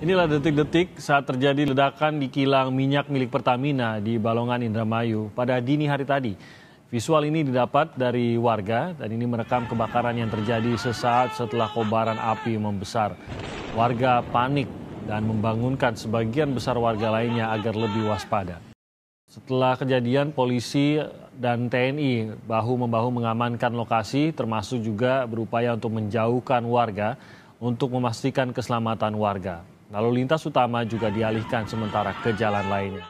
Inilah detik-detik saat terjadi ledakan di kilang minyak milik Pertamina di Balongan Indramayu pada dini hari tadi. Visual ini didapat dari warga dan ini merekam kebakaran yang terjadi sesaat setelah kobaran api membesar. Warga panik dan membangunkan sebagian besar warga lainnya agar lebih waspada. Setelah kejadian, polisi dan TNI bahu-membahu mengamankan lokasi, termasuk juga berupaya untuk menjauhkan warga untuk memastikan keselamatan warga. Lalu lintas utama juga dialihkan sementara ke jalan lainnya.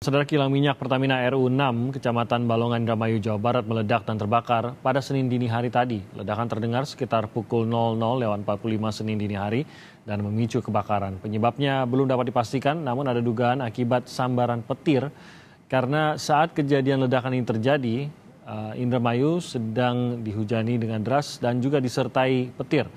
Saudara kilang minyak Pertamina RU6, Kecamatan Balongan Indramayu Jawa Barat meledak dan terbakar pada Senin dini hari tadi. Ledakan terdengar sekitar pukul 00.45 Senin dini hari dan memicu kebakaran. Penyebabnya belum dapat dipastikan, namun ada dugaan akibat sambaran petir. Karena saat kejadian ledakan ini terjadi, eh, Indramayu sedang dihujani dengan deras dan juga disertai petir.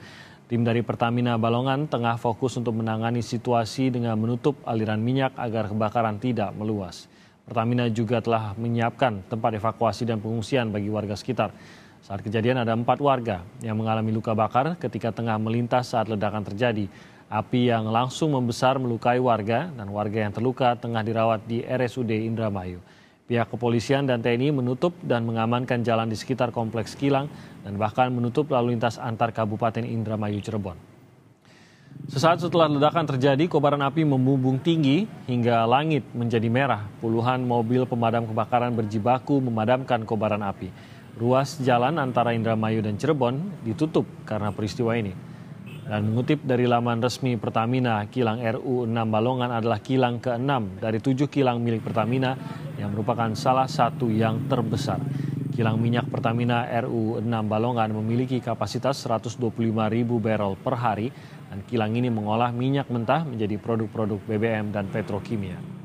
Tim dari Pertamina Balongan tengah fokus untuk menangani situasi dengan menutup aliran minyak agar kebakaran tidak meluas. Pertamina juga telah menyiapkan tempat evakuasi dan pengungsian bagi warga sekitar. Saat kejadian ada empat warga yang mengalami luka bakar ketika tengah melintas saat ledakan terjadi. Api yang langsung membesar melukai warga dan warga yang terluka tengah dirawat di RSUD Indramayu. Pihak kepolisian dan TNI menutup dan mengamankan jalan di sekitar kompleks kilang dan bahkan menutup lalu lintas antar Kabupaten Indramayu Cirebon. Sesaat setelah ledakan terjadi, kobaran api membumbung tinggi hingga langit menjadi merah. Puluhan mobil pemadam kebakaran berjibaku memadamkan kobaran api. Ruas jalan antara Indramayu dan Cirebon ditutup karena peristiwa ini. Dan mengutip dari laman resmi Pertamina, kilang RU 6 Balongan adalah kilang ke-6 dari tujuh kilang milik Pertamina yang merupakan salah satu yang terbesar. Kilang minyak Pertamina RU 6 Balongan memiliki kapasitas 125 ribu barrel per hari dan kilang ini mengolah minyak mentah menjadi produk-produk BBM dan petrokimia.